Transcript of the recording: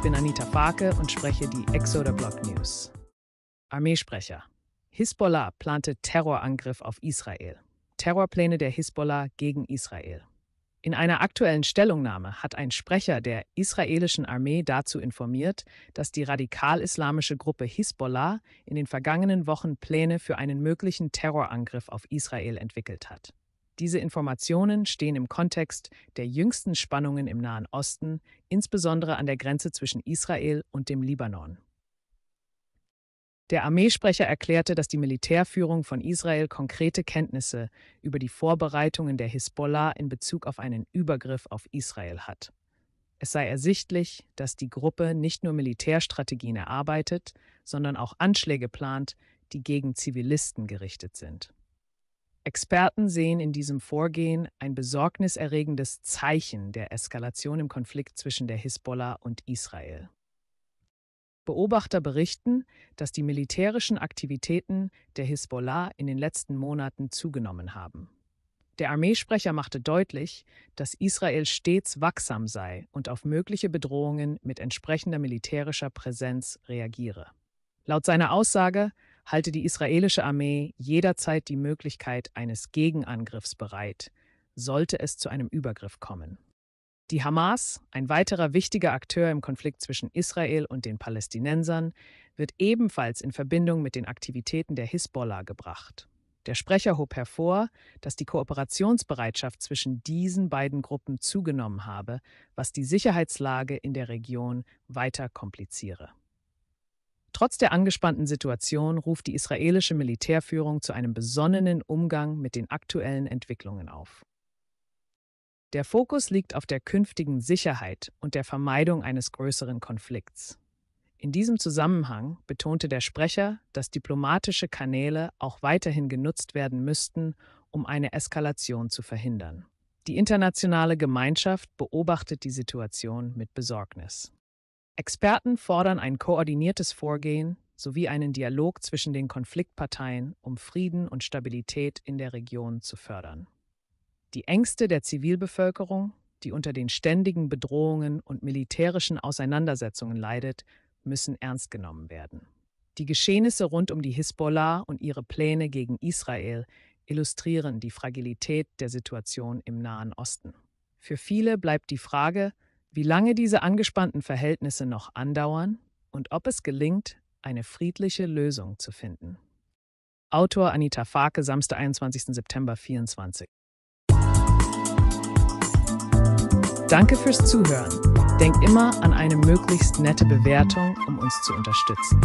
Ich bin Anita Farke und spreche die Exoder Block News. Armeesprecher. Hisbollah plante Terrorangriff auf Israel. Terrorpläne der Hisbollah gegen Israel. In einer aktuellen Stellungnahme hat ein Sprecher der israelischen Armee dazu informiert, dass die radikal-islamische Gruppe Hisbollah in den vergangenen Wochen Pläne für einen möglichen Terrorangriff auf Israel entwickelt hat. Diese Informationen stehen im Kontext der jüngsten Spannungen im Nahen Osten, insbesondere an der Grenze zwischen Israel und dem Libanon. Der Armeesprecher erklärte, dass die Militärführung von Israel konkrete Kenntnisse über die Vorbereitungen der Hisbollah in Bezug auf einen Übergriff auf Israel hat. Es sei ersichtlich, dass die Gruppe nicht nur Militärstrategien erarbeitet, sondern auch Anschläge plant, die gegen Zivilisten gerichtet sind. Experten sehen in diesem Vorgehen ein besorgniserregendes Zeichen der Eskalation im Konflikt zwischen der Hisbollah und Israel. Beobachter berichten, dass die militärischen Aktivitäten der Hisbollah in den letzten Monaten zugenommen haben. Der Armeesprecher machte deutlich, dass Israel stets wachsam sei und auf mögliche Bedrohungen mit entsprechender militärischer Präsenz reagiere. Laut seiner Aussage halte die israelische Armee jederzeit die Möglichkeit eines Gegenangriffs bereit, sollte es zu einem Übergriff kommen. Die Hamas, ein weiterer wichtiger Akteur im Konflikt zwischen Israel und den Palästinensern, wird ebenfalls in Verbindung mit den Aktivitäten der Hisbollah gebracht. Der Sprecher hob hervor, dass die Kooperationsbereitschaft zwischen diesen beiden Gruppen zugenommen habe, was die Sicherheitslage in der Region weiter kompliziere. Trotz der angespannten Situation ruft die israelische Militärführung zu einem besonnenen Umgang mit den aktuellen Entwicklungen auf. Der Fokus liegt auf der künftigen Sicherheit und der Vermeidung eines größeren Konflikts. In diesem Zusammenhang betonte der Sprecher, dass diplomatische Kanäle auch weiterhin genutzt werden müssten, um eine Eskalation zu verhindern. Die internationale Gemeinschaft beobachtet die Situation mit Besorgnis. Experten fordern ein koordiniertes Vorgehen sowie einen Dialog zwischen den Konfliktparteien, um Frieden und Stabilität in der Region zu fördern. Die Ängste der Zivilbevölkerung, die unter den ständigen Bedrohungen und militärischen Auseinandersetzungen leidet, müssen ernst genommen werden. Die Geschehnisse rund um die Hisbollah und ihre Pläne gegen Israel illustrieren die Fragilität der Situation im Nahen Osten. Für viele bleibt die Frage, wie lange diese angespannten Verhältnisse noch andauern und ob es gelingt, eine friedliche Lösung zu finden. Autor Anita Farke, Samstag, 21. September 24. Danke fürs Zuhören. Denk immer an eine möglichst nette Bewertung, um uns zu unterstützen.